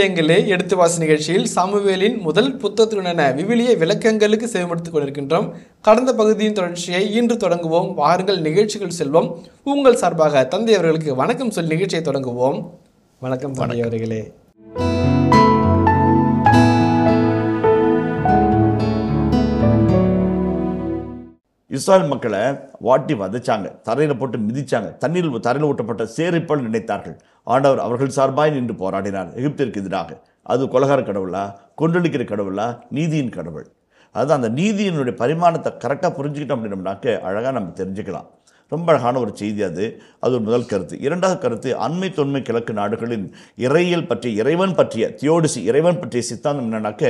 விவிலியங்களே எடுத்து வாசி நிகழ்ச்சியில் சாமுவேலின் முதல் புத்தத்துடனான விவிலிய விளக்கங்களுக்கு செயல்படுத்திக் கொண்டிருக்கின்றோம் கடந்த பகுதியின் தொடர்ச்சியை இன்று தொடங்குவோம் வாருங்கள் நிகழ்ச்சிகள் செல்வோம் உங்கள் சார்பாக தந்தை அவர்களுக்கு வணக்கம் சொல் நிகழ்ச்சியை தொடங்குவோம் வணக்கம் தந்தையவர்களே அவர்களே இஸ்ராயல் மக்களை வாட்டி வதைச்சாங்க தரையில் போட்டு மிதிச்சாங்க தண்ணீர் தரையில் ஊட்டப்பட்ட சேரிப்பால் நினைத்தார்கள் ஆண்டவர் அவர்கள் சார்பாய் நின்று போராடினார் எகிப்திற்கு எதிராக அது கொலகார கடவுளா கொண்டளிக்கிற கடவுளா நீதியின் கடவுள் அதுதான் அந்த நீதியினுடைய பரிமாணத்தை கரெக்டாக புரிஞ்சுக்கிட்டோம் அப்படின்னம்னாக்க அழகாக நம்ம தெரிஞ்சுக்கலாம் ரொம்ப அழகான ஒரு செய்தி அது அது ஒரு முதல் கருத்து இரண்டாவது கருத்து அண்மை தொன்மை கிழக்கு நாடுகளின் இறையியல் பற்றிய இறைவன் பற்றிய தியோடிசி இறைவன் பற்றிய சித்தாந்தம் என்னன்னாக்க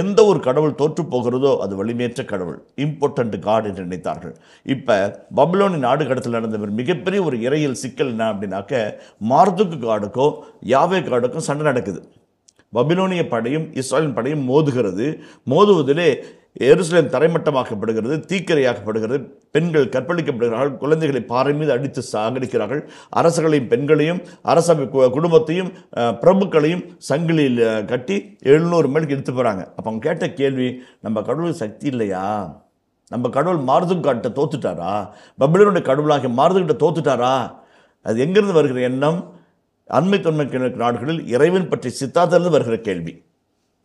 எந்த ஒரு கடவுள் தோற்று போகிறதோ அது வலிமையற்ற கடவுள் இம்பார்ட்டண்ட் காட் என்று நினைத்தார்கள் இப்போ பப்ளோனி நாடு கடத்தில் நடந்த மிகப்பெரிய ஒரு இறையியல் சிக்கல் என்ன அப்படின்னாக்க மார்துக்கு காடுக்கோ யாவே காடுக்கும் சண்டை நடக்குது பபிலோனிய படையும் இஸ்ரேலின் படையும் மோதுகிறது மோதுவதிலே எருசலேம் தரைமட்டமாக்கப்படுகிறது தீக்கரையாக்கப்படுகிறது பெண்கள் கற்பழிக்கப்படுகிறார்கள் குழந்தைகளை பாறை மீது அடித்து சாகரிக்கிறார்கள் அரசர்களையும் பெண்களையும் அரச குடும்பத்தையும் பிரபுக்களையும் சங்கிலியில் கட்டி எழுநூறு மேலுக்கு எடுத்து போகிறாங்க அப்போ அவங்க கேட்ட கேள்வி நம்ம கடவுளுக்கு சக்தி இல்லையா நம்ம கடவுள் காட்ட தோத்துட்டாரா பபிலனுடைய கடவுளாகிய மாருதுகிட்ட தோத்துட்டாரா அது எங்கிருந்து வருகிற எண்ணம் அண்மை தொன்மை நாடுகளில் இறைவன் பற்றி சித்தாத்திலிருந்து வருகிற கேள்வி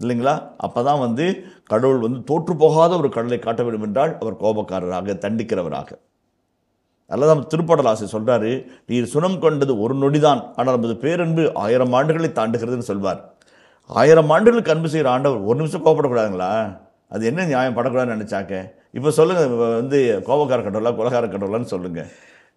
இல்லைங்களா அப்போ தான் வந்து கடவுள் வந்து தோற்று போகாத ஒரு கடலை காட்ட வேண்டும் என்றால் அவர் கோபக்காரராக தண்டிக்கிறவராக அல்லது நம்ம திருப்படலாசி சொல்கிறாரு நீர் சுனம் கொண்டது ஒரு நொடிதான் ஆனால் நமது பேரன்பு ஆயிரம் ஆண்டுகளை தாண்டுகிறதுன்னு சொல்வார் ஆயிரம் ஆண்டுகளுக்கு அன்பு செய்கிற ஆண்டவர் ஒரு நிமிஷம் கோபப்படக்கூடாதுங்களா அது என்ன நியாயம் படக்கூடாதுன்னு நினச்சாக்க இப்போ சொல்லுங்கள் வந்து கோபக்கார கடவுளா குலகார கடவுளான்னு சொல்லுங்கள்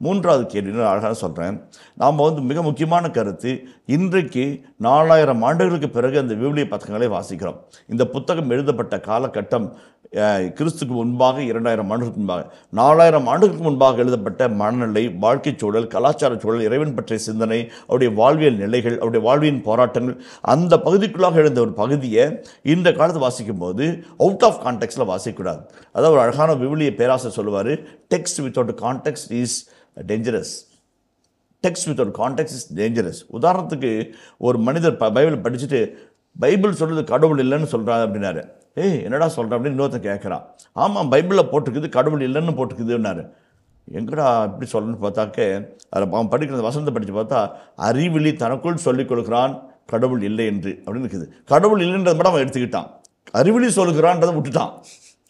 மூன்றாவது கேள்வின்னு அழகாக சொல்கிறேன் நாம் வந்து மிக முக்கியமான கருத்து இன்றைக்கு நாலாயிரம் ஆண்டுகளுக்கு பிறகு அந்த விவிலிய பத்தகங்களை வாசிக்கிறோம் இந்த புத்தகம் எழுதப்பட்ட காலகட்டம் கிறிஸ்துக்கு முன்பாக இரண்டாயிரம் ஆண்டுகளுக்கு முன்பாக நாலாயிரம் ஆண்டுகளுக்கு முன்பாக எழுதப்பட்ட மனநிலை வாழ்க்கை சூழல் கலாச்சார சூழல் இறைவன் பற்றிய சிந்தனை அவருடைய வாழ்வியல் நிலைகள் அவருடைய வாழ்வியின் போராட்டங்கள் அந்த பகுதிக்குள்ளாக எழுந்த ஒரு பகுதியை இந்த காலத்தை வாசிக்கும் போது அவுட் ஆஃப் கான்டெக்ட்ஸில் வாசிக்கக்கூடாது அதாவது ஒரு அழகான விவிலிய பேராசை சொல்லுவார் text without context is dangerous text with ஒரு கான்டெக்ட் இஸ் டேஞ்சரஸ் உதாரணத்துக்கு ஒரு மனிதர் ப பைபிள் படிச்சுட்டு பைபிள் சொல்கிறது கடவுள் இல்லைன்னு சொல்கிறாரு அப்படின்னாரு ஏய் என்னடா சொல்கிறேன் அப்படின்னு இன்னொருத்தன் கேட்குறான் ஆமாம் பைபிளில் போட்டிருக்குது கடவுள் இல்லைன்னு போட்டிருக்குதுன்னாரு எங்கடா எப்படி சொல்லணும்னு பார்த்தாக்க அதில் அவன் படிக்கிற வசந்த படித்து பார்த்தா அறிவிழி தனக்குள் சொல்லிக் கொடுக்குறான் கடவுள் இல்லை என்று அப்படின்னு இருக்குது கடவுள் இல்லைன்றது மட்டும் அவன் எடுத்துக்கிட்டான் அறிவிழி சொல்லுகிறான்றதை விட்டுட்டான்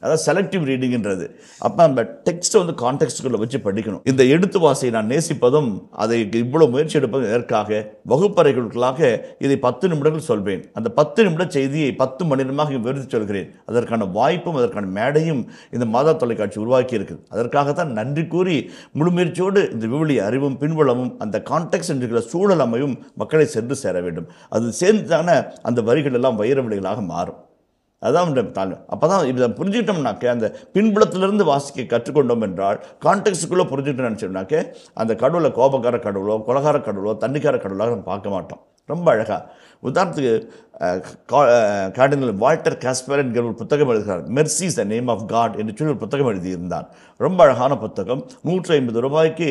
அதாவது செலக்டிவ் ரீடிங்ன்றது அப்போ நம்ம டெக்ஸ்ட்டை வந்து கான்டெக்ட்டுக்குள்ளே வச்சு படிக்கணும் இந்த எடுத்து வாசையை நான் நேசிப்பதும் அதை இவ்வளோ முயற்சி எடுப்பதும் எதற்காக வகுப்பறைகளுக்காக இதை பத்து நிமிடங்கள் சொல்வேன் அந்த பத்து நிமிட செய்தியை பத்து மணி நேரமாக விருது சொல்கிறேன் அதற்கான வாய்ப்பும் அதற்கான மேடையும் இந்த மாதா தொலைக்காட்சி உருவாக்கி இருக்குது அதற்காகத்தான் நன்றி கூறி முழுமுயற்சியோடு இந்த விவிலி அறிவும் பின்வளமும் அந்த கான்டெக்ட் என்று சூழல் அமையும் மக்களை சென்று சேர வேண்டும் அது தானே அந்த வரிகள் எல்லாம் வைர மாறும் அதான் தாழ்மை அப்போ தான் இதை புரிஞ்சுக்கிட்டோம்னாக்க அந்த பின்புலத்திலிருந்து வாசிக்க கற்றுக்கொண்டோம் என்றால் கான்டெக்ட்ஸுக்குள்ளே புரிஞ்சுக்கிட்டோம்னு நினச்சோம்னாக்க அந்த கடவுளை கோபக்கார கடவுளோ கொலகார கடவுளோ தண்ணிக்கார கடவுளாக நம்ம பார்க்க மாட்டோம் ரொம்ப அழகாக உதாரணத்துக்கு கார்டினல் வால்டர் காஸ்பர் என்கிற ஒரு புத்தகம் எழுதுகிறார் mercy the name of God என்று சொல்லி ஒரு புத்தகம் எழுதியிருந்தார் ரொம்ப அழகான புத்தகம் நூற்றி ஐம்பது ரூபாய்க்கு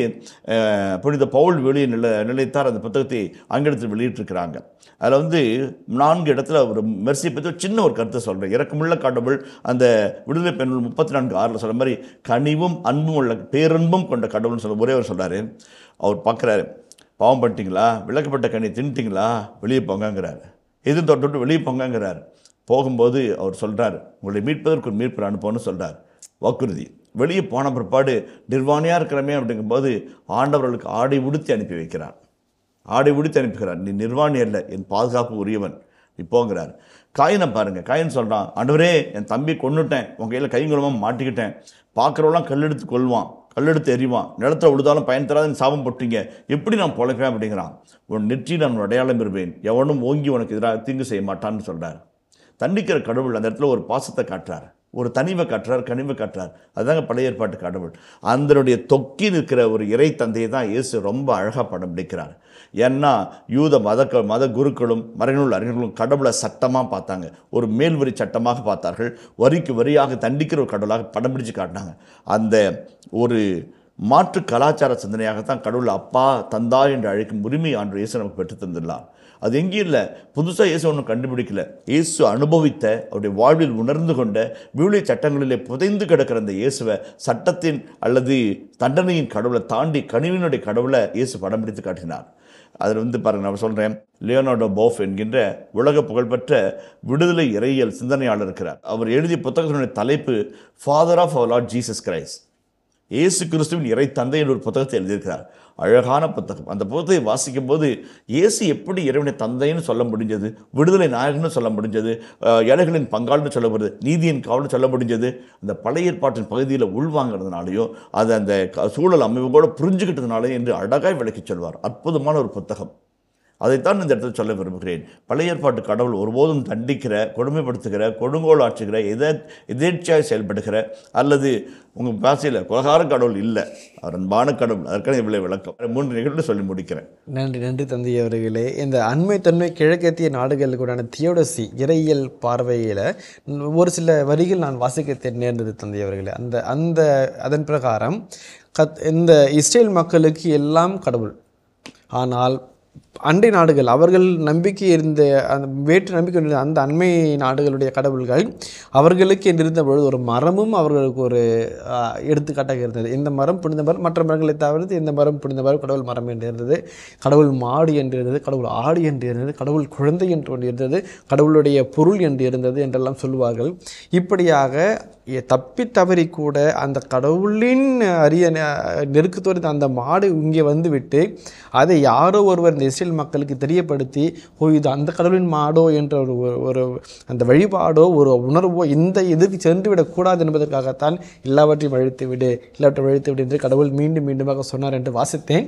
புனித பவுல் வெளியே நில நிலைத்தார் அந்த புத்தகத்தை அங்கிடத்தில் வெளியிட்டிருக்கிறாங்க அதில் வந்து நான்கு இடத்துல ஒரு மெர்சியை பற்றி ஒரு சின்ன ஒரு கருத்தை சொல்கிறேன் இறக்கமுள்ள கடவுள் அந்த விடுதலை பெண்கள் முப்பத்தி நான்கு ஆறில் சொல்கிற மாதிரி கனிவும் அன்பும் உள்ள பேரன்பும் கொண்ட கடவுள்னு சொல்ல ஒரே அவர் சொல்கிறார் அவர் பார்க்குறாரு பாவம் பண்ணிட்டீங்களா விளக்கப்பட்ட கண்ணி தின்ட்டிங்களா வெளியே போங்கங்கிறார் எது தொட்டு வெளியே பொங்காங்கிறார் போகும்போது அவர் சொல்கிறார் உங்களை மீட்பதற்கு ஒரு மீட்பு அனுப்போன்னு சொல்கிறார் வாக்குறுதி வெளியே போன பிற்பாடு நிர்வாணியாக இருக்கிறமே அப்படிங்கும்போது ஆண்டவர்களுக்கு ஆடை உடுத்தி அனுப்பி வைக்கிறார் ஆடை உடுத்தி அனுப்புகிறார் நீ நிர்வாணி அல்ல என் பாதுகாப்பு உரியவன் இப்போங்கிறார் காயினை பாருங்கள் காயின் சொல்கிறான் ஆண்டவரே என் தம்பி கொண்டுட்டேன் உன் கையில் கைங்குலமாக மாட்டிக்கிட்டேன் பார்க்குறவெல்லாம் கல்லெடுத்து கொள்வான் கல்லெடுத்து எறிவான் நிலத்தை விழுதாலும் பயன் தராதுன்னு சாபம் போட்டீங்க எப்படி நான் பொழைப்பேன் அப்படிங்கிறான் உன் நெற்றி நான் அடையாளம் இருப்பேன் எவனும் ஓங்கி உனக்கு எதிராக தீங்கு செய்ய மாட்டான்னு சொல்கிறார் தண்டிக்கிற கடவுள் அந்த இடத்துல ஒரு பாசத்தை காட்டுறார் ஒரு தனிமை காட்டுறார் கனிமை காட்டுறார் அதுதாங்க பழைய ஏற்பாட்டு கடவுள் அதனுடைய தொக்கி நிற்கிற ஒரு இறை தந்தையை தான் இயேசு ரொம்ப அழகாக படம் பிடிக்கிறார் ஏன்னா யூத மத மத குருக்களும் மறைநூல் அறிஞர்களும் கடவுளை சட்டமாக பார்த்தாங்க ஒரு மேல் வரி சட்டமாக பார்த்தார்கள் வரிக்கு வரியாக தண்டிக்கிற ஒரு கடவுளாக படம் பிடிச்சு காட்டினாங்க அந்த ஒரு மாற்று கலாச்சார சிந்தனையாகத்தான் கடவுள் அப்பா தந்தா என்று அழைக்கும் உரிமை ஆண்டு இயேசு நமக்கு பெற்று தந்துடலாம் அது எங்கேயும் இல்லை புதுசாக இயேசு ஒன்றும் கண்டுபிடிக்கல இயேசு அனுபவித்த அவருடைய வாழ்வில் உணர்ந்து கொண்ட வீழிய சட்டங்களிலே புதைந்து கிடக்கிற அந்த இயேசுவை சட்டத்தின் அல்லது தண்டனையின் கடவுளை தாண்டி கனிவினுடைய கடவுளை இயேசு படம் பிடித்து காட்டினார் அதில் வந்து பாருங்கள் நான் சொல்கிறேன் லியோனார்டோ போஃப் என்கின்ற உலக புகழ்பெற்ற விடுதலை இறையியல் சிந்தனையாளர் இருக்கிறார் அவர் எழுதிய புத்தகத்தினுடைய தலைப்பு father of our Lord Jesus Christ இயேசு கிறிஸ்துவின் இறை தந்தை என்ற ஒரு புத்தகத்தை எழுதியிருக்கிறார் அழகான புத்தகம் அந்த புத்தகத்தை வாசிக்கும் போது இயேசு எப்படி இறைவனை தந்தைன்னு சொல்ல முடிஞ்சது விடுதலை நாயகன்னு சொல்ல முடிஞ்சது ஏழைகளின் பங்காள்னு சொல்லப்படுது நீதியின் காவல்னு சொல்ல முடிஞ்சது அந்த பழைய ஏற்பாட்டின் பகுதியில் உள்வாங்கிறதுனாலையும் அது அந்த சூழல் அமைவு கூட புரிஞ்சுக்கிட்டதுனாலையும் என்று அழகாய் விளக்கி சொல்வார் அற்புதமான ஒரு புத்தகம் அதைத்தான் இந்த இடத்துல சொல்ல விரும்புகிறேன் பழைய ஏற்பாட்டு கடவுள் ஒருபோதும் தண்டிக்கிற கொடுமைப்படுத்துகிற கொடுங்கோல் ஆற்றுகிற எத எதேர்ச்சியாக செயல்படுகிற அல்லது உங்கள் பாசையில் குலகார கடவுள் இல்லை அவர் அன்பான கடவுள் அதற்கான இவ்வளவு விளக்கம் மூன்று நிகழ்வு சொல்லி முடிக்கிறேன் நன்றி நன்றி தந்தை அவர்களே இந்த தன்மை கிழக்கத்திய நாடுகளுக்கு உண்டான தியோடசி இறையியல் பார்வையில் ஒரு சில வரிகள் நான் வாசிக்க நேர்ந்தது தந்தை அவர்களே அந்த அந்த அதன் பிரகாரம் கத் இந்த இஸ்ரேல் மக்களுக்கு எல்லாம் கடவுள் ஆனால் அண்டை நாடுகள் அவர்கள் நம்பிக்கை இருந்த அந்த வேற்று நம்பிக்கை இருந்த அந்த அண்மை நாடுகளுடைய கடவுள்கள் அவர்களுக்கு என்றிருந்த பொழுது ஒரு மரமும் அவர்களுக்கு ஒரு எடுத்துக்காட்டாக இருந்தது இந்த மரம் புனித மரம் மற்ற மரங்களை தவிர்த்து இந்த மரம் புனித மரம் கடவுள் மரம் என்று இருந்தது கடவுள் மாடு என்று இருந்தது கடவுள் ஆடு என்று இருந்தது கடவுள் குழந்தை என்று ஒன்று இருந்தது கடவுளுடைய பொருள் என்று இருந்தது என்றெல்லாம் சொல்லுவார்கள் இப்படியாக தப்பி தவறி கூட அந்த கடவுளின் அரிய நெருக்கத்தோடு அந்த மாடு இங்கே வந்துவிட்டு அதை யாரோ ஒருவர் இஸ்ரேல் மக்களுக்கு தெரியப்படுத்தி ஓ இது அந்த கடவுளின் மாடோ என்ற ஒரு ஒரு அந்த வழிபாடோ ஒரு உணர்வோ இந்த இதுக்கு சென்று விடக்கூடாது என்பதற்காகத்தான் எல்லாவற்றையும் வழித்து விடு எல்லாவற்றையும் வழித்து விடு என்று கடவுள் மீண்டும் மீண்டுமாக சொன்னார் என்று வாசித்தேன்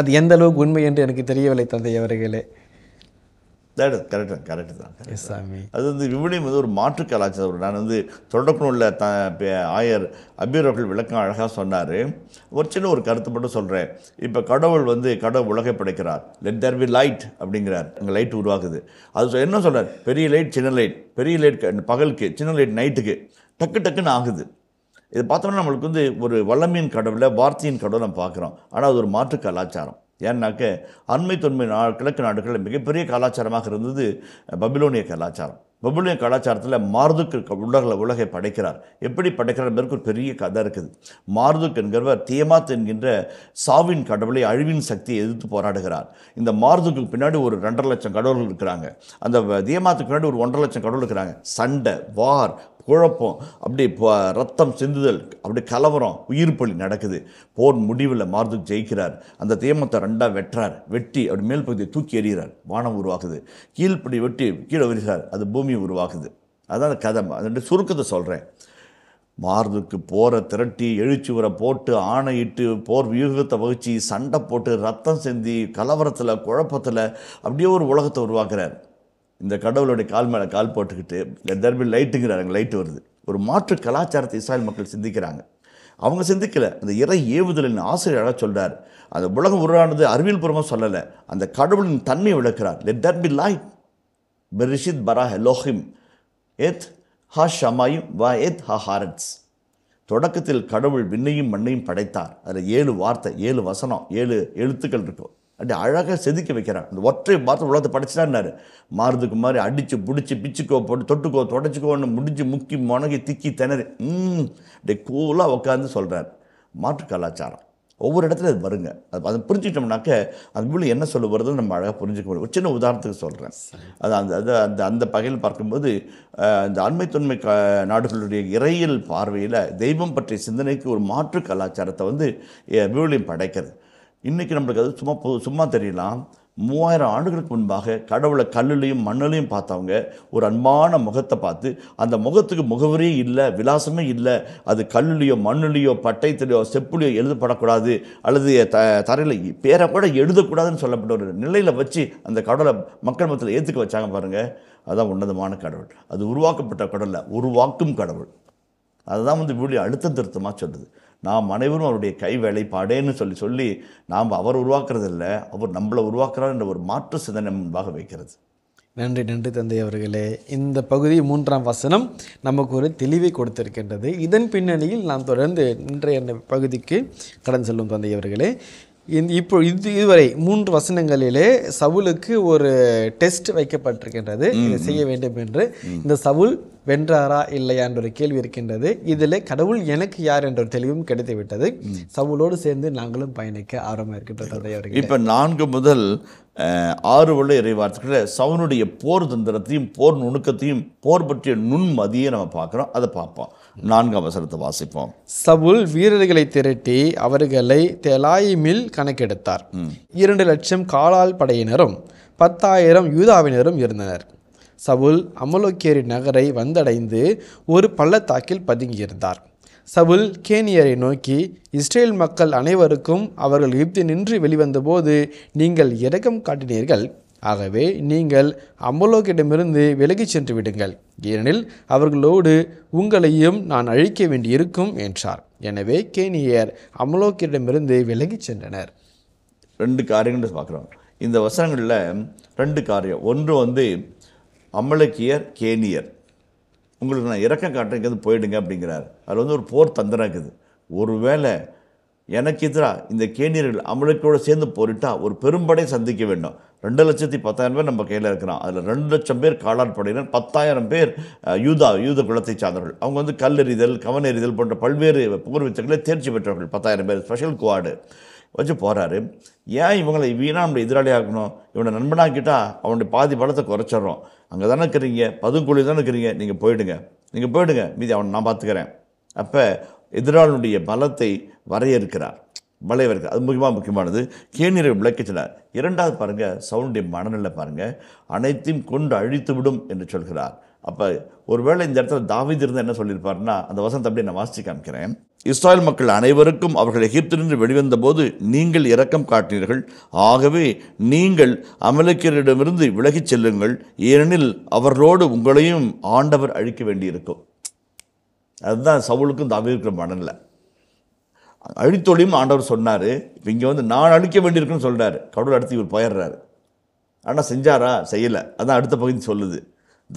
அது எந்த அளவுக்கு உண்மை என்று எனக்கு தெரியவில்லை தந்தை அவர்களே தட் கரெக்டு கரெக்டு தான் சாமி அது வந்து விபணியம் வந்து ஒரு மாற்று கலாச்சாரம் நான் வந்து தொடக்கணுள்ள த ஆயர் அபீர் அவர்கள் விளக்கம் அழகாக சொன்னார் ஒரு சின்ன ஒரு கருத்து மட்டும் சொல்கிறேன் இப்போ கடவுள் வந்து கடவுள் உலகை படைக்கிறார் லெட் தேர் பி லைட் அப்படிங்கிறார் அங்கே லைட் உருவாகுது அது என்ன சொல்கிறார் பெரிய லைட் சின்ன லைட் பெரிய லைட் பகலுக்கு சின்ன லைட் நைட்டுக்கு டக்கு டக்குன்னு ஆகுது இதை பார்த்தோம்னா நம்மளுக்கு வந்து ஒரு வல்லமையின் கடவுளை வார்த்தையின் கடவுளை நம்ம பார்க்குறோம் ஆனால் அது ஒரு மாற்று கலாச்சாரம் ஏன்னாக்க அண்மை தொன்மை நா கிழக்கு நாடுகளில் மிகப்பெரிய கலாச்சாரமாக இருந்தது பபிலோனிய கலாச்சாரம் பபிலோனிய கலாச்சாரத்தில் மார்துக்கு உலகில் உலகை படைக்கிறார் எப்படி படைக்கிறார் மேற்கு ஒரு பெரிய கதை இருக்குது மார்துக் என்கிறவர் தியமாத் என்கின்ற சாவின் கடவுளை அழிவின் சக்தியை எதிர்த்து போராடுகிறார் இந்த மார்துக்கு பின்னாடி ஒரு ரெண்டரை லட்சம் கடவுள்கள் இருக்கிறாங்க அந்த தியமாத்துக்கு பின்னாடி ஒரு ஒன்றரை லட்சம் கடவுள் இருக்கிறாங்க சண்டை வார் குழப்பம் அப்படி ரத்தம் சிந்துதல் அப்படி கலவரம் உயிர் பலி நடக்குது போர் முடிவில் மார்துக் ஜெயிக்கிறார் அந்த தேமத்தை ரெண்டாக வெட்டுறார் வெட்டி அப்படி மேல் பகுதியை தூக்கி எறிகிறார் வானம் உருவாகுது கீழ்ப்படி வெட்டி கீழே வருகிறார் அது பூமி உருவாகுது அதான் கதை அது சுருக்கத்தை சொல்கிறேன் மார்துக்கு போரை திரட்டி உரை போட்டு ஆணையிட்டு போர் வியூகத்தை வகுச்சு சண்டை போட்டு ரத்தம் செஞ்சு கலவரத்தில் குழப்பத்தில் அப்படியே ஒரு உலகத்தை உருவாக்குறார் இந்த கடவுளுடைய கால் மேலே கால் போட்டுக்கிட்டு தர்பில் லைட்டுங்கிறாங்க லைட்டு வருது ஒரு மாற்று கலாச்சாரத்தை இஸ்ராயல் மக்கள் சிந்திக்கிறாங்க அவங்க சிந்திக்கலை அந்த இறை ஏவுதலின் ஆசிரியராக சொல்கிறார் அந்த உலகம் உருவானது அறிவியல் பூர்வமாக சொல்லலை அந்த கடவுளின் தன்மை விளக்கிறார் லெட் தர் பி லைட் பெரிஷித் பரா ஹெலோஹிம் எத் ஹா ஷமாயும் வா எத் ஹா ஹாரட்ஸ் தொடக்கத்தில் கடவுள் விண்ணையும் மண்ணையும் படைத்தார் அதில் ஏழு வார்த்தை ஏழு வசனம் ஏழு எழுத்துக்கள் இருக்கும் அப்படி அழகாக செதுக்கி வைக்கிறான் அந்த ஒற்றை பார்த்து உலகத்தை படைச்சிட்டான்னாரு மாறுதுக்கு மாதிரி அடித்து பிடிச்சி பிச்சுக்கோ போட்டு தொட்டுக்கோ தொடச்சிக்கோன்னு முடிஞ்சு முக்கி முனகி திக்கி திணறி அப்படி கூலாக உட்காந்து சொல்கிறார் மாற்று கலாச்சாரம் ஒவ்வொரு இடத்துல அது வருங்க அது அதை புரிஞ்சுக்கிட்டோம்னாக்க அது மூலம் என்ன சொல்ல வருதுன்னு நம்ம அழகாக புரிஞ்சுக்க முடியும் ஒரு சின்ன உதாரணத்துக்கு சொல்கிறேன் அது அந்த அது அந்த அந்த பகையில் பார்க்கும்போது இந்த அண்மைத்தன்மை க நாடுகளுடைய இறையல் பார்வையில் தெய்வம் பற்றிய சிந்தனைக்கு ஒரு மாற்று கலாச்சாரத்தை வந்து வியூலியம் படைக்கிறது இன்றைக்கி நம்மளுக்கு அது சும்மா சும்மா தெரியலாம் மூவாயிரம் ஆண்டுகளுக்கு முன்பாக கடவுளை கல்லுலையும் மண்ணிலையும் பார்த்தவங்க ஒரு அன்பான முகத்தை பார்த்து அந்த முகத்துக்கு முகவரியே இல்லை விலாசமே இல்லை அது கல்லுலையோ மண்ணுலேயோ பட்டயத்திலையோ செப்புலையோ எழுதப்படக்கூடாது அல்லது த தரையில் பேரை கூட எழுதக்கூடாதுன்னு சொல்லப்பட்ட ஒரு நிலையில் வச்சு அந்த கடவுளை மக்கள் மத்தியில் ஏற்றுக்க வச்சாங்க பாருங்கள் அதுதான் உன்னதமான கடவுள் அது உருவாக்கப்பட்ட கடவுளை உருவாக்கும் கடவுள் அதுதான் வந்து வீடியோ அழுத்தம் திருத்தமாக சொல்லுது நாம் அனைவரும் அவருடைய கை வேலைப்பாடேன்னு சொல்லி சொல்லி நாம் அவர் உருவாக்குறதில்லை அவர் நம்மளை உருவாக்குறார் என்ற ஒரு மாற்று சிந்தனை முன்பாக வைக்கிறது நன்றி நன்றி தந்தை அவர்களே இந்த பகுதி மூன்றாம் வசனம் நமக்கு ஒரு தெளிவை கொடுத்திருக்கின்றது இதன் பின்னணியில் நாம் தொடர்ந்து இன்றைய பகுதிக்கு கடன் செல்லும் தந்தை அவர்களே இப்போ இது இதுவரை மூன்று வசனங்களிலே சவுலுக்கு ஒரு டெஸ்ட் வைக்கப்பட்டிருக்கின்றது இதை செய்ய வேண்டும் என்று இந்த சவுல் வென்றாரா இல்லையா என்ற ஒரு கேள்வி இருக்கின்றது இதில் கடவுள் எனக்கு யார் என்ற ஒரு தெளிவும் கிடைத்துவிட்டது சவுலோடு சேர்ந்து நாங்களும் பயணிக்க ஆர்வமாக இருக்கின்றது இப்போ நான்கு முதல் ஆறு உள்ள இறைவார்த்தைகள சவுனுடைய போர் தந்திரத்தையும் போர் நுணுக்கத்தையும் போர் பற்றிய நுண்மதியை நம்ம பார்க்குறோம் அதை பார்ப்போம் நான்காம் வசனத்தை வாசிப்போம் சவுல் வீரர்களை திரட்டி அவர்களை தெலாயிமில் கணக்கெடுத்தார் இரண்டு லட்சம் காலால் படையினரும் பத்தாயிரம் யூதாவினரும் இருந்தனர் சவுல் அமலோக்கேரி நகரை வந்தடைந்து ஒரு பள்ளத்தாக்கில் பதுங்கியிருந்தார் சவுல் கேனியரை நோக்கி இஸ்ரேல் மக்கள் அனைவருக்கும் அவர்கள் யுப்தி நின்று வெளிவந்தபோது நீங்கள் இரக்கம் காட்டினீர்கள் ஆகவே நீங்கள் அம்பலோக்கிடமிருந்து விலகிச் சென்று விடுங்கள் ஏனெனில் அவர்களோடு உங்களையும் நான் அழிக்க வேண்டியிருக்கும் என்றார் எனவே கேனியர் அமலோக்கிடமிருந்து விலகிச் சென்றனர் ரெண்டு காரியங்கள் பார்க்குறோம் இந்த வசனங்களில் ரெண்டு காரியம் ஒன்று வந்து அமலக்கியர் கேனியர் உங்களுக்கு நான் இறக்கம் காட்டுறதுக்கு போயிடுங்க அப்படிங்கிறார் அதில் வந்து ஒரு போர் தந்திரம் இருக்குது ஒருவேளை எனக்கு எதிராக இந்த கேணியர்கள் அமலுக்கோடு சேர்ந்து போரிட்டால் ஒரு பெரும்படை சந்திக்க வேண்டும் ரெண்டு லட்சத்தி பத்தாயிரம் பேர் நம்ம கையில் இருக்கிறான் அதில் ரெண்டு லட்சம் பேர் காலாட் படையினர் பத்தாயிரம் பேர் யூதா யூத குலத்தை சார்ந்தவர்கள் அவங்க வந்து கல்லெறிதல் எறிதல் போன்ற பல்வேறு போர் வித்தர்களை தேர்ச்சி பெற்றவர்கள் பத்தாயிரம் பேர் ஸ்பெஷல் குவாடு வச்சு போகிறாரு ஏன் இவங்களை வீணாக நம்மளை எதிராளி ஆகணும் இவனை நண்பனாக்கிட்டால் அவனுடைய பாதி பலத்தை குறைச்சிட்றோம் அங்கே தானே இருக்கிறீங்க பதுங்குழி தானே இருக்கிறீங்க நீங்கள் போயிடுங்க நீங்கள் போயிடுங்க மீதி அவனை நான் பார்த்துக்கிறேன் அப்போ எதிராளனுடைய பலத்தை வரையறுக்கிறார் விளைவு வருது அது முக்கியமாக முக்கியமானது கேணீரை விளக்கிச்சினார் இரண்டாவது பாருங்கள் சவுனுடைய மனநிலை பாருங்கள் அனைத்தையும் கொண்டு அழித்து விடும் என்று சொல்கிறார் அப்போ ஒருவேளை இந்த இடத்துல தாவித் இருந்தால் என்ன சொல்லியிருப்பார்னா அந்த வசந்த அப்படியே நான் வாசித்து காமிக்கிறேன் இஸ்ராயல் மக்கள் அனைவருக்கும் அவர்கள் எகிப்திலிருந்து வெளிவந்த போது நீங்கள் இரக்கம் காட்டினீர்கள் ஆகவே நீங்கள் அமலக்கியரிடமிருந்து விலகிச் செல்லுங்கள் ஏனெனில் அவர்களோடு உங்களையும் ஆண்டவர் அழிக்க வேண்டியிருக்கும் அதுதான் சவுளுக்கும் தாவிதிற்கிற மனநிலை அழித்தொழியும் ஆண்டவர் சொன்னார் இப்போ இங்கே வந்து நான் அழிக்க வேண்டியிருக்குன்னு சொல்கிறார் கடவுள் அடுத்து இவர் போயிடுறாரு ஆனால் செஞ்சாரா செய்யலை அதான் அடுத்த பகுதி சொல்லுது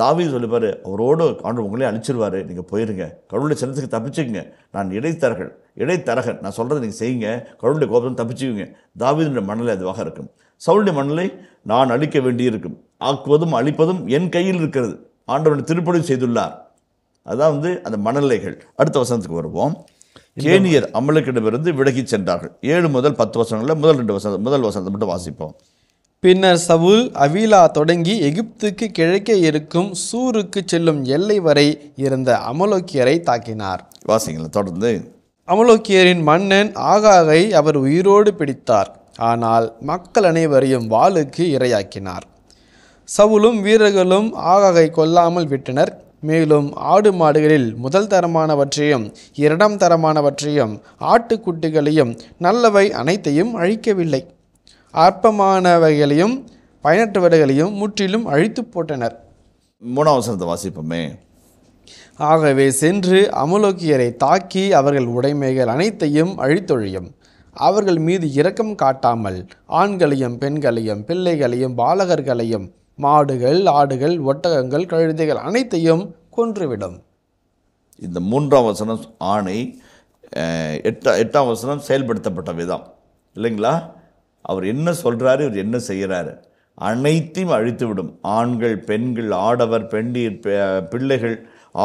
தாவி சொல்லிப்பார் அவரோடு ஆண்டவர் உங்களே அழிச்சிருவார் நீங்கள் போயிருங்க கடவுளுடைய சின்னத்துக்கு தப்பிச்சுக்கோங்க நான் இடைத்தரகன் இடைத்தரகன் நான் சொல்கிறத நீங்கள் செய்யுங்க கடவுளுடைய கோபத்தை தப்பிச்சுக்குங்க தாவிதனுடைய மணலை அதுவாக இருக்கும் சவுளுடைய மணலை நான் அழிக்க வேண்டியிருக்கும் ஆக்குவதும் அழிப்பதும் என் கையில் இருக்கிறது ஆண்டவன் திருப்பணி செய்துள்ளார் அதான் வந்து அந்த மனநிலைகள் அடுத்த வசனத்துக்கு வருவோம் கேனியர் அமலுக்கிடமிருந்து விலகி சென்றார்கள் ஏழு முதல் பத்து வசனங்களில் முதல் ரெண்டு வசனம் முதல் வசனத்தை மட்டும் வாசிப்போம் பின்னர் சவுல் அவிலா தொடங்கி எகிப்துக்கு கிழக்கே இருக்கும் சூருக்கு செல்லும் எல்லை வரை இருந்த அமலோக்கியரை தாக்கினார் வாசிங்களா தொடர்ந்து அமலோக்கியரின் மன்னன் ஆகாகை அவர் உயிரோடு பிடித்தார் ஆனால் மக்கள் அனைவரையும் வாளுக்கு இரையாக்கினார் சவுலும் வீரர்களும் ஆகாகை கொல்லாமல் விட்டனர் மேலும் ஆடு மாடுகளில் முதல் தரமானவற்றையும் இரண்டாம் தரமானவற்றையும் ஆட்டுக்குட்டிகளையும் நல்லவை அனைத்தையும் அழிக்கவில்லை அற்பமானவைகளையும் பயனற்றவர்களையும் முற்றிலும் அழித்து போட்டனர் மூணாவது வசனத்தை வாசிப்போமே ஆகவே சென்று அமலோக்கியரை தாக்கி அவர்கள் உடைமைகள் அனைத்தையும் அழித்தொழியும் அவர்கள் மீது இரக்கம் காட்டாமல் ஆண்களையும் பெண்களையும் பிள்ளைகளையும் பாலகர்களையும் மாடுகள் ஆடுகள் ஒட்டகங்கள் கழுதைகள் அனைத்தையும் கொன்றுவிடும் இந்த மூன்றாம் வசனம் ஆணை எட்டா எட்டாம் வசனம் செயல்படுத்தப்பட்ட விதம் இல்லைங்களா அவர் என்ன சொல்கிறாரு இவர் என்ன செய்கிறாரு அனைத்தையும் அழித்துவிடும் ஆண்கள் பெண்கள் ஆடவர் பெண்டீர் பிள்ளைகள்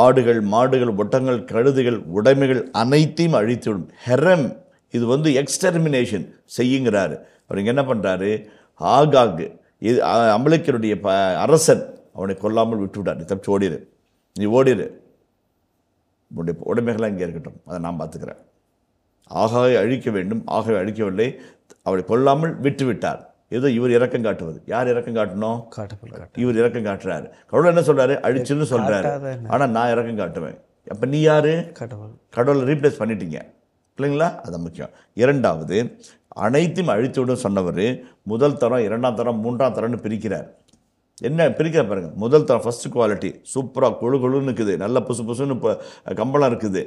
ஆடுகள் மாடுகள் ஒட்டங்கள் கழுதுகள் உடைமைகள் அனைத்தையும் அழித்துவிடும் ஹெரம் இது வந்து எக்ஸ்டெர்மினேஷன் செய்யுங்கிறாரு அவர் என்ன பண்ணுறாரு ஆகாக்கு இது அம்பலக்கருடைய ப அரசன் அவனை கொல்லாமல் விட்டுவிட்டார் நீ தப்பிச்சு ஓடிடு நீ ஓடிடு உன்னுடைய உடைமைகளாக இங்கே இருக்கட்டும் அதை நான் பார்த்துக்கிறேன் ஆகவே அழிக்க வேண்டும் ஆகவே அழிக்கவில்லை அவளை கொல்லாமல் விட்டு விட்டார் ஏதோ இவர் இறக்கம் காட்டுவது யார் இறக்கம் காட்டணும் இவர் இறக்கம் காட்டுறாரு கடவுள் என்ன சொல்கிறாரு அழிச்சுன்னு சொல்கிறாரு ஆனால் நான் இறக்கம் காட்டுவேன் அப்போ நீ யார் கடவுள் கடவுளை ரீப்ளேஸ் பண்ணிட்டீங்க இல்லைங்களா அதை முக்கியம் இரண்டாவது அனைத்தையும் அழித்துவிடும் சொன்னவர் முதல் தரம் இரண்டாம் தரம் மூன்றாம் தரம்னு பிரிக்கிறார் என்ன பிரிக்கிற பாருங்கள் முதல் தரம் ஃபஸ்ட் குவாலிட்டி சூப்பராக கொழு கொழுன்னு இருக்குது நல்ல புசு புசுன்னு இப்போ கம்பளம் இருக்குது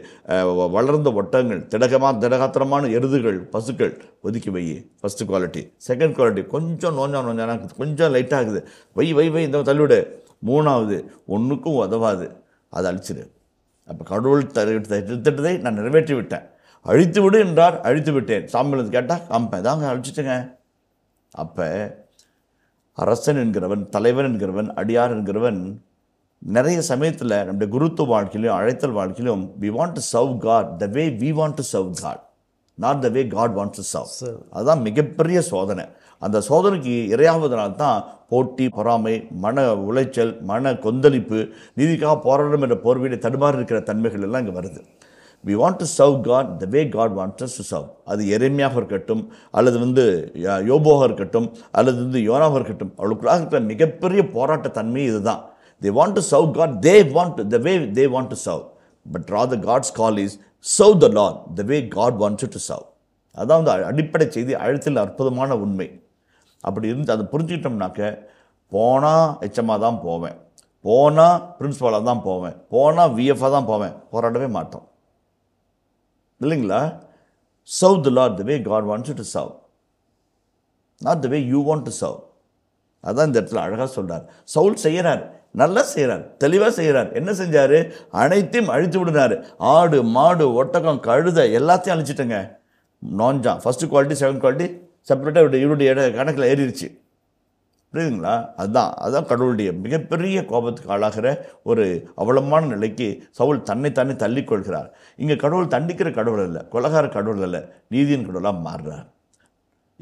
வளர்ந்த ஒட்டங்கள் திடகமாக திடகாத்திரமான எருதுகள் பசுக்கள் ஒதுக்கி வை ஃபஸ்ட் குவாலிட்டி செகண்ட் குவாலிட்டி கொஞ்சம் நோஞ்சா நோஞ்சானா இருக்குது கொஞ்சம் லைட்டாகுது வை வை வை இந்த தள்ளிவிடு மூணாவது ஒன்றுக்கும் உதவாது அதை அழிச்சிடு அப்போ கடவுள் திட்டத்தை நான் நிறைவேற்றி விட்டேன் அழித்து விடு என்றார் அழித்து விட்டேன் சாம்பலன் கேட்டால் காமிப்பேன் தாங்க அழிச்சிட்டுங்க அப்போ அரசன் என்கிறவன் தலைவன் என்கிறவன் அடியார் என்கிறவன் நிறைய சமயத்தில் நம்முடைய குருத்துவ வாழ்க்கையிலும் அழைத்தல் வாழ்க்கையிலும் we want to serve God the way we want to serve God not the way God want to serve அதுதான் மிகப்பெரிய சோதனை அந்த சோதனைக்கு இரையாவதனால் தான் போட்டி பொறாமை மன உளைச்சல் மன கொந்தளிப்பு நீதிக்காக போராடும் என்ற போர்வீடு தடுமாறி இருக்கிற தன்மைகள் எல்லாம் இங்கே வருது we want to serve God the way God want us to serve அது எருமையாக இருக்கட்டும் அல்லது வந்து யோபோக இருக்கட்டும் அல்லது வந்து யோனாவாக இருக்கட்டும் அவளுக்குள்ளாக இருக்கிற மிகப்பெரிய போராட்ட தன்மை இதுதான் they want to serve God they want the way they want to serve but rather God's call is serve the lord the way God wants to serve அதான் வந்து அடிப்படை செய்தி அழுத்தில் அற்புதமான உண்மை அப்படி இருந்து அதை புரிஞ்சுக்கிட்டோம்னாக்க போனால் எச்சமாக தான் போவேன் போனால் பிரின்ஸ்பாலாக தான் போவேன் போனால் விஎஃபாக தான் போவேன் போராடவே மாட்டோம் இல்லைங்களா serve the lord the way God wants to serve not the way you want to serve அதான் இந்த இடத்துல அழகாக சொல்கிறார் சவுல் செய்கிறார் நல்லா செய்கிறார் தெளிவாக செய்கிறார் என்ன செஞ்சார் அனைத்தையும் அழித்து விடுனார் ஆடு மாடு ஒட்டகம் கழுத எல்லாத்தையும் அழிச்சிட்டேங்க நான்ஜா ஃபஸ்ட்டு குவாலிட்டி செகண்ட் குவாலிட்டி செப்பரேட்டாக இவருடைய கணக்கில் ஏறிடுச்சு புரியுதுங்களா அதுதான் அதுதான் கடவுளுடைய மிகப்பெரிய கோபத்துக்கு ஆளாகிற ஒரு அவலமான நிலைக்கு சவுல் தன்னைத்தானே தள்ளிக்கொள்கிறார் இங்கே கடவுள் தண்டிக்கிற கடவுள் இல்லை கொலகார கடவுள் இல்லை நீதியின் கடவுளாக மாறுறார்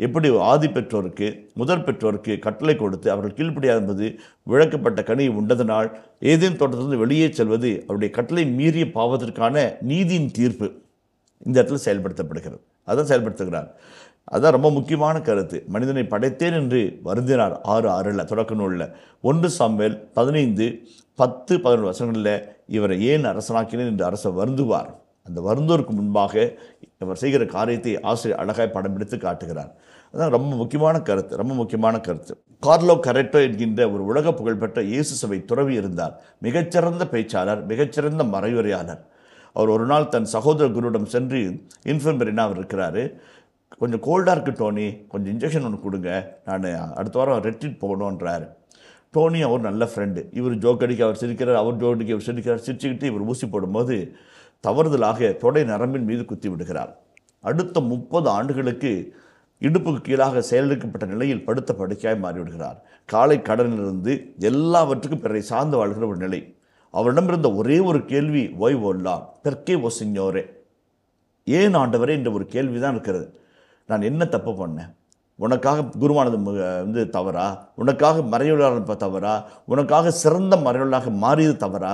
எப்படி ஆதி பெற்றோருக்கு முதற் பெற்றோருக்கு கட்டளை கொடுத்து அவர்கள் கீழ்ப்படியாது என்பது விளக்கப்பட்ட கனியை உண்டதனால் ஏதேன் தோட்டத்திலிருந்து வெளியே செல்வது அவருடைய கட்டளை மீறிய பாவத்திற்கான நீதியின் தீர்ப்பு இந்த இடத்துல செயல்படுத்தப்படுகிறது அதான் செயல்படுத்துகிறார் அதுதான் ரொம்ப முக்கியமான கருத்து மனிதனை படைத்தேன் என்று வருந்தினார் ஆறு ஆறில் தொடக்க நூலில் ஒன்று சம்வேல் பதினைந்து பத்து பதினொன்று வருஷங்களில் இவரை ஏன் அரசனாக்கினேன் என்று அரசர் வருந்துவார் அந்த வருந்தோருக்கு முன்பாக இவர் செய்கிற காரியத்தை ஆசிரியர் அழகாய் படம் பிடித்து காட்டுகிறார் அதான் ரொம்ப முக்கியமான கருத்து ரொம்ப முக்கியமான கருத்து கார்லோ கரெக்டோ என்கின்ற ஒரு உலக புகழ்பெற்ற இயேசு சபை துறவி இருந்தார் மிகச்சிறந்த பேச்சாளர் மிகச்சிறந்த மறைவுரையாளர் அவர் ஒரு நாள் தன் சகோதர குருவிடம் சென்று இன்ஃபெர்மரினா அவர் இருக்கிறாரு கொஞ்சம் கோல்டாக இருக்குது டோனி கொஞ்சம் இன்ஜெக்ஷன் ஒன்று கொடுங்க நான் அடுத்த வாரம் ரெட்ரீட் போகணுன்றார் டோனி அவர் நல்ல ஃப்ரெண்டு இவர் ஜோக் அடிக்க அவர் சிரிக்கிறார் அவர் ஜோக் அடிக்க அவர் சிரிக்கிறார் சிரிச்சுக்கிட்டு இவர் ஊசி போடும்போது தவறுதலாக தொடை நரம்பின் மீது குத்தி விடுகிறார் அடுத்த முப்பது ஆண்டுகளுக்கு இடுப்புக்கு கீழாக செயலெடுக்கப்பட்ட நிலையில் படுத்த படுக்கையாய் மாறிவிடுகிறார் காலை கடனிலிருந்து எல்லாவற்றுக்கும் பிறரை சார்ந்து வாழ்கிற ஒரு நிலை அவரிடமிருந்த ஒரே ஒரு கேள்வி ஓய்வோல்லா தெற்கே ஓசிங்கோரே ஓ சிஞ்சோரே ஏன் ஆண்டவரே என்ற ஒரு கேள்வி தான் இருக்கிறது நான் என்ன தப்பு பண்ணேன் உனக்காக குருவானது வந்து தவறா உனக்காக மறையொழியாளர் தவறா உனக்காக சிறந்த மறைவுள்ளாக மாறியது தவறா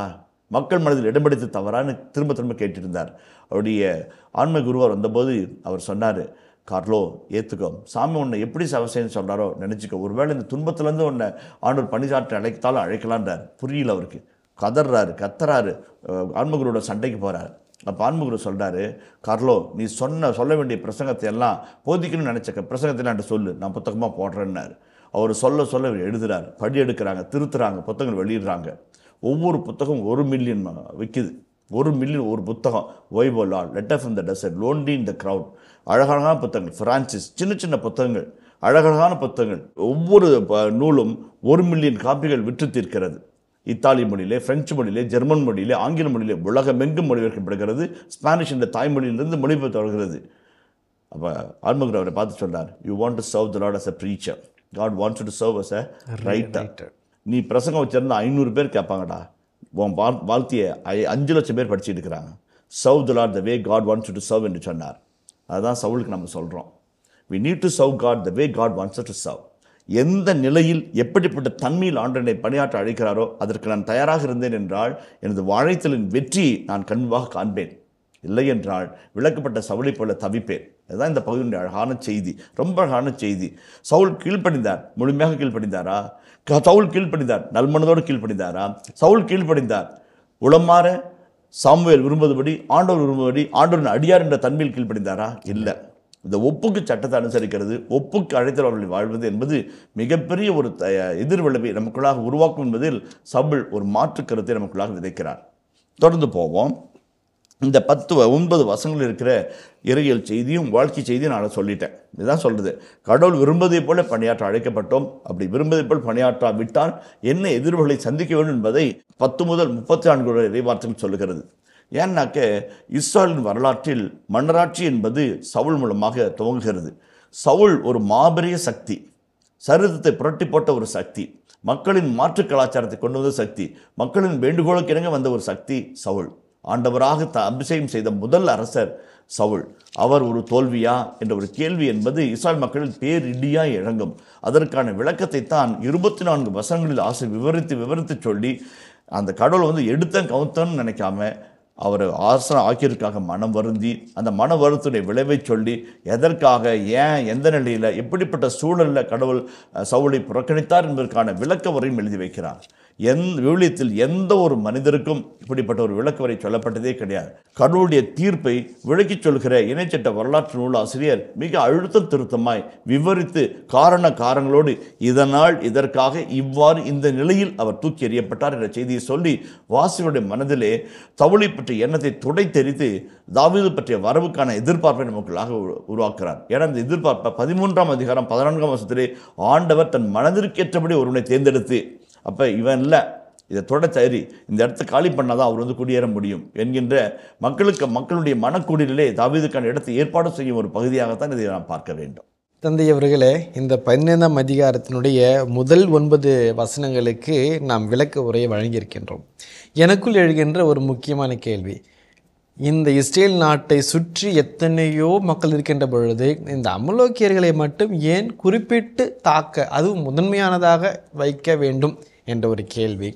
மக்கள் மனதில் இடமெடுத்து தவறான்னு திரும்ப திரும்ப கேட்டிருந்தார் அவருடைய ஆன்ம குருவார் வந்தபோது அவர் சொன்னார் கார்லோ ஏற்றுக்கோ சாமி உன்னை எப்படி சவசேன்னு சொல்கிறாரோ நினச்சிக்கோ ஒருவேளை இந்த துன்பத்துலேருந்து உன்னை ஆண்டவர் பணிசாற்றி அழைத்தாலும் அழைக்கலான்றார் புரியல அவருக்கு கதறாரு கத்துறாரு ஆன்மகுருவோட சண்டைக்கு போகிறார் நான் பான்முகுரு சொல்கிறாரு கார்லோ நீ சொன்ன சொல்ல வேண்டிய பிரசங்கத்தை எல்லாம் போதிக்கணும்னு நினச்சக்க பிரசங்கத்தை நான் சொல்லு நான் புத்தகமாக போடுறேன்னார் அவர் சொல்ல சொல்ல இவர் எழுதுகிறார் படி எடுக்கிறாங்க திருத்துறாங்க புத்தகங்கள் வெளியிடுறாங்க ஒவ்வொரு புத்தகம் ஒரு மில்லியன் விற்கிது ஒரு மில்லியன் ஒரு புத்தகம் ஒய்வோ லால் letter from the desert lonely in the crowd அழகழகான புத்தகங்கள் ஃப்ரான்சிஸ் சின்ன சின்ன புத்தகங்கள் அழகழகான புத்தகங்கள் ஒவ்வொரு நூலும் ஒரு மில்லியன் காப்பிகள் விற்று தீர்க்கிறது இத்தாலி மொழியிலே பிரெஞ்சு மொழியிலே ஜெர்மன் மொழியிலே ஆங்கில மொழியிலே உலகமெங்கும் மொழிபெயர்க்கப்படுகிறது ஸ்பானிஷ் என்ற தாய்மொழியிலிருந்து மொழிபெயர்த்து வருகிறது அப்போ ஆன்மகுரு அவரை பார்த்து சொன்னார் you want to serve the lord as a preacher God wants to serve as a writer நீ பிரசங்கம் வச்சிருந்தா ஐநூறு பேர் கேட்பாங்கடா உன் வாழ் ஐ அஞ்சு லட்சம் பேர் படிச்சுட்டு இருக்கிறாங்க serve the lord the way God wants to serve என்று சொன்னார் அதுதான் சவுலுக்கு நம்ம சொல்கிறோம் we need to serve God the way God wants to serve எந்த நிலையில் எப்படிப்பட்ட தன்மையில் ஆண்டனை பணியாற்ற அழைக்கிறாரோ அதற்கு நான் தயாராக இருந்தேன் என்றால் எனது வாழைத்தலின் வெற்றியை நான் கண்வாக காண்பேன் இல்லை என்றால் விளக்கப்பட்ட சவுளை போல தவிப்பேன் அதுதான் இந்த பகுதியுடைய அழகான செய்தி ரொம்ப அழகான செய்தி சவுல் கீழ்ப்படிந்தார் முழுமையாக கீழ்ப்படிந்தாரா சவுல் கீழ்ப்படிந்தார் நல்மனதோடு கீழ்ப்படிந்தாரா சவுல் கீழ்ப்படிந்தார் உளமாற சாமுவேல் விரும்புவதுபடி ஆண்டவர் விரும்புவதுபடி ஆண்டவரின் அடியார் என்ற தன்மையில் கீழ்ப்படிந்தாரா இல்லை இந்த ஒப்புக்கு சட்டத்தை அனுசரிக்கிறது ஒப்புக்கு அழைத்தவர்களை வாழ்வது என்பது மிகப்பெரிய ஒரு த எதிர்விளைவை நமக்குள்ளாக உருவாக்கும் என்பதில் சபுள் ஒரு மாற்று கருத்தை நமக்குள்ளாக விதைக்கிறார் தொடர்ந்து போவோம் இந்த பத்து ஒன்பது வசங்கள் இருக்கிற இறையல் செய்தியும் வாழ்க்கை செய்தியும் நான் சொல்லிட்டேன் இதுதான் சொல்கிறது கடவுள் விரும்பதை போல பணியாற்ற அழைக்கப்பட்டோம் அப்படி விரும்பதை போல் விட்டால் என்ன எதிர்வுகளை சந்திக்க வேண்டும் என்பதை பத்து முதல் முப்பத்தி நான்கு இறைவார்த்தைகள் சொல்லுகிறது ஏன்னாக்க இஸ்ரேலின் வரலாற்றில் மன்னராட்சி என்பது சவுல் மூலமாக துவங்குகிறது சவுல் ஒரு மாபெரிய சக்தி சரித்திரத்தை புரட்டி போட்ட ஒரு சக்தி மக்களின் மாற்று கலாச்சாரத்தை கொண்டு வந்த சக்தி மக்களின் வேண்டுகோளுக்கு இணங்க வந்த ஒரு சக்தி சவுல் ஆண்டவராக த அபிஷேகம் செய்த முதல் அரசர் சவுல் அவர் ஒரு தோல்வியா என்ற ஒரு கேள்வி என்பது இஸ்ரேல் மக்களின் பேரிடியாக இழங்கும் அதற்கான விளக்கத்தை தான் இருபத்தி நான்கு வசங்களில் ஆசை விவரித்து விவரித்து சொல்லி அந்த கடவுள் வந்து எடுத்தேன் கவுத்தன்னு நினைக்காம அவர் ஆசனம் ஆக்கியிருக்காக மனம் வருந்தி அந்த மன வருத்துடைய விளைவை சொல்லி எதற்காக ஏன் எந்த நிலையில் எப்படிப்பட்ட சூழலில் கடவுள் சவுளை புறக்கணித்தார் என்பதற்கான விளக்க எழுதி வைக்கிறார் எந் விவிலியத்தில் எந்த ஒரு மனிதருக்கும் இப்படிப்பட்ட ஒரு விளக்கு வரை சொல்லப்பட்டதே கிடையாது கடவுளுடைய தீர்ப்பை விளக்கி சொல்கிற இணைச்சட்ட வரலாற்று நூல் ஆசிரியர் மிக அழுத்தம் திருத்தமாய் விவரித்து காரண காரங்களோடு இதனால் இதற்காக இவ்வாறு இந்த நிலையில் அவர் தூக்கி எறியப்பட்டார் என்ற செய்தியை சொல்லி வாசியுடைய மனதிலே தவுளை பற்றிய எண்ணத்தை துடை தெரித்து தாவீது பற்றிய வரவுக்கான எதிர்பார்ப்பை நமக்குள்ளாக உருவாக்குறார் ஏன்னா இந்த எதிர்பார்ப்பை பதிமூன்றாம் அதிகாரம் பதினான்காம் வருஷத்திலே ஆண்டவர் தன் மனதிற்கேற்றபடி ஒருவனை தேர்ந்தெடுத்து அப்போ இவன் இல்லை இதை தொடர்ச்சி சரி இந்த இடத்த காலி பண்ணால் அவர் வந்து குடியேற முடியும் என்கின்ற மக்களுக்கு மக்களுடைய மனக்குடிலே தாவீதுக்கான இடத்தை ஏற்பாடு செய்யும் ஒரு பகுதியாகத்தான் இதை நாம் பார்க்க வேண்டும் தந்தை அவர்களே இந்த பதினைந்தாம் அதிகாரத்தினுடைய முதல் ஒன்பது வசனங்களுக்கு நாம் விளக்க உரையை வழங்கியிருக்கின்றோம் எனக்குள் எழுகின்ற ஒரு முக்கியமான கேள்வி இந்த இஸ்ரேல் நாட்டை சுற்றி எத்தனையோ மக்கள் இருக்கின்ற பொழுது இந்த அமலோக்கியர்களை மட்டும் ஏன் குறிப்பிட்டு தாக்க அதுவும் முதன்மையானதாக வைக்க வேண்டும் என்ற ஒரு கேள்வி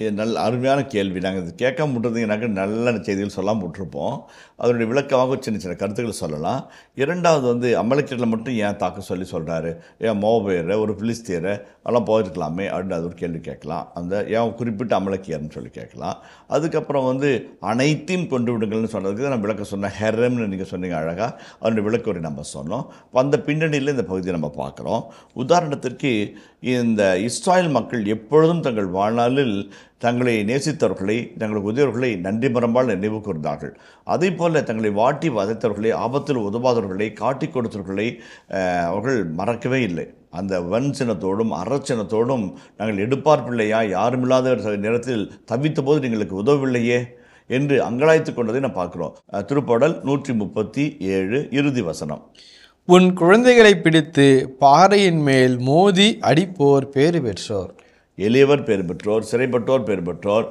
இது நல்ல அருமையான கேள்வி நாங்கள் இது கேட்க முடியறதுங்கனாக்க நல்ல செய்திகள் சொல்லாமல் போட்டிருப்போம் அதனுடைய விளக்கமாக சின்ன சின்ன கருத்துக்களை சொல்லலாம் இரண்டாவது வந்து அமலக்கீட்டில் மட்டும் ஏன் தாக்க சொல்லி சொல்கிறாரு ஏன் மோபேரை ஒரு பிலிஸ்தீரை அதெல்லாம் போயிருக்கலாமே அப்படின்னு அது ஒரு கேள்வி கேட்கலாம் அந்த ஏன் குறிப்பிட்ட அமலக்கியர்னு சொல்லி கேட்கலாம் அதுக்கப்புறம் வந்து அனைத்தையும் கொண்டு விடுங்கள்னு சொன்னதுக்கு நான் விளக்க சொன்னேன் ஹெரம்னு நீங்கள் சொன்னீங்க அழகாக அதனுடைய விளக்க ஒரு நம்ம சொன்னோம் அந்த பின்னணியில் இந்த பகுதியை நம்ம பார்க்குறோம் உதாரணத்திற்கு இந்த இஸ்ராயல் மக்கள் எப்பொழுதும் தங்கள் வாழ்நாளில் தங்களை நேசித்தவர்களை தங்களுக்கு உதவியவர்களை நன்றி மரம்பால் நினைவு கூர்ந்தார்கள் அதே போல் தங்களை வாட்டி வதைத்தவர்களை ஆபத்தில் உதவாதவர்களை காட்டி கொடுத்தவர்களை அவர்கள் மறக்கவே இல்லை அந்த வன் சினத்தோடும் அறச்சினத்தோடும் நாங்கள் எடுப்பார் பிள்ளையா இல்லாத நேரத்தில் தவித்த போது எங்களுக்கு உதவவில்லையே என்று அங்கலாய்த்து கொண்டதை நான் பார்க்குறோம் திருப்பாடல் நூற்றி முப்பத்தி ஏழு இறுதி வசனம் உன் குழந்தைகளை பிடித்து பாறையின் மேல் மோதி அடிப்போர் பேறு பெற்றோர் எளியவர் பேர் பெற்றோர் சிறைப்பட்டோர் பேர் பெற்றோர்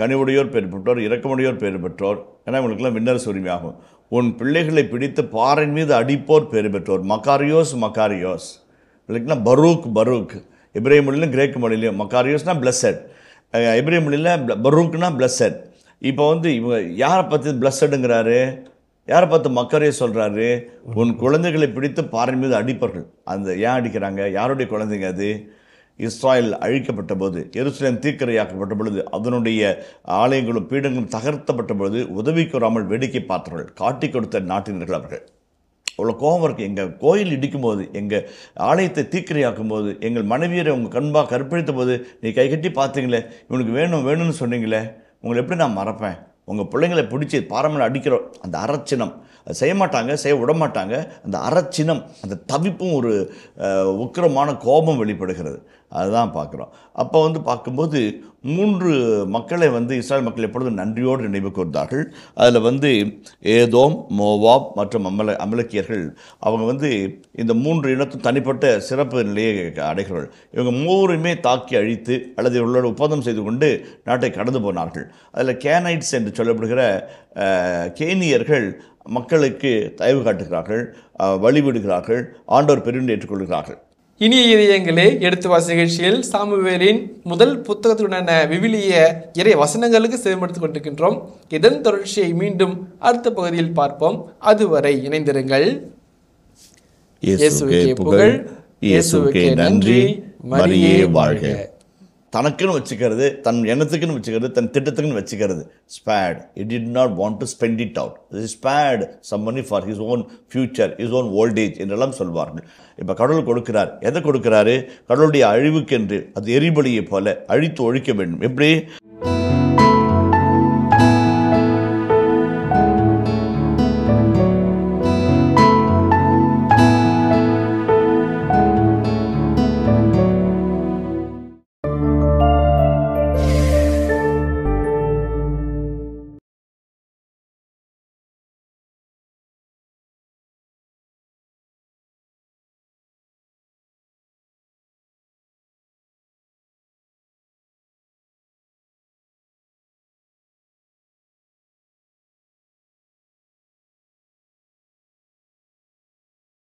கனிவுடையோர் பேர் பெற்றோர் இறக்கமுடையோர் பேர் பெற்றோர் ஏன்னா இவங்களுக்குலாம் விண்ணரசு உரிமையாகும் உன் பிள்ளைகளை பிடித்து பாறை மீது அடிப்போர் பேர் பெற்றோர் மக்காரியோஸ் மக்காரியோஸ் இல்லைன்னா பரூக் பரூக் இப்ரேம் மொழியிலும் கிரேக் மொழிலையும் மக்காரியோஸ்னால் பிளஸ்ஸட் இப்ரேம் மொழியில் பரூக்னா பிளஸ்ஸட் இப்போ வந்து இவங்க யாரை பார்த்து பிளஸ்ஸடுங்கிறாரு யாரை பார்த்து மக்கரே சொல்கிறாரு உன் குழந்தைகளை பிடித்து பாறை மீது அடிப்பார்கள் அந்த ஏன் அடிக்கிறாங்க யாருடைய குழந்தைங்க அது இஸ்ராயல் அழிக்கப்பட்ட போது எருசலேம் தீக்கரையாக்கப்பட்ட பொழுது அதனுடைய ஆலயங்களும் பீடங்களும் தகர்த்தப்பட்ட பொழுது உதவி கூறாமல் வேடிக்கை பார்த்தவர்கள் காட்டி கொடுத்த நாட்டினர்கள் அவர்கள் அவ்வளோ கோபம் இருக்குது எங்கள் கோயில் இடிக்கும் போது எங்கள் ஆலயத்தை தீக்கிரையாக்கும் போது எங்கள் மனைவியரை உங்கள் கண்பாக கற்பழித்த போது நீ கை கட்டி பார்த்தீங்களே இவனுக்கு வேணும் வேணும்னு சொன்னீங்களே உங்களை எப்படி நான் மறப்பேன் உங்கள் பிள்ளைங்களை பிடிச்சி பாரம்பரியம் அடிக்கிறோம் அந்த அறச்சினம் அது செய்ய மாட்டாங்க செய்ய விட மாட்டாங்க அந்த அறச்சினம் அந்த தவிப்பும் ஒரு உக்கிரமான கோபம் வெளிப்படுகிறது அதுதான் பார்க்குறோம் அப்போ வந்து பார்க்கும்போது மூன்று மக்களை வந்து இஸ்ரேல் மக்கள் எப்பொழுதும் நன்றியோடு நினைவு கூர்ந்தார்கள் அதில் வந்து ஏதோம் மோவாப் மற்றும் அமல அமலக்கியர்கள் அவங்க வந்து இந்த மூன்று இனத்தும் தனிப்பட்ட சிறப்பு நிலையை அடைகிறார்கள் இவங்க மூவருமே தாக்கி அழித்து அல்லது இவர்களோட ஒப்பந்தம் செய்து கொண்டு நாட்டை கடந்து போனார்கள் அதில் கேனைட்ஸ் என்று சொல்லப்படுகிற கேனியர்கள் மக்களுக்கு தயவு காட்டுகிறார்கள் வழிவிடுகிறார்கள் ஆண்டோர் பெருவின் ஏற்றுக்கொள்கிறார்கள் இனிய இதயங்களே எடுத்து வாசி நிகழ்ச்சியில் சாமுவேலின் முதல் புத்தகத்துடனான விவிலிய இறை வசனங்களுக்கு செவிமடுத்துக் கொண்டிருக்கின்றோம் இதன் தொடர்ச்சியை மீண்டும் அடுத்த பகுதியில் பார்ப்போம் அதுவரை இணைந்திருங்கள் இயேசுக்கே புகழ் நன்றி மரியே வாழ்க தனக்குன்னு வச்சுக்கிறது தன் எண்ணத்துக்குன்னு வச்சுக்கிறது தன் திட்டத்துக்குன்னு வச்சுக்கிறது spared it did not want to spend it out is spared some money for his own future his own old age என்றெல்லாம் சொல்வார்கள் இப்போ கடவுள் கொடுக்கிறார் எதை கொடுக்கிறாரு கடவுளுடைய அழிவுக்கென்று அது எரிபலியை போல அழித்து ஒழிக்க வேண்டும் எப்படி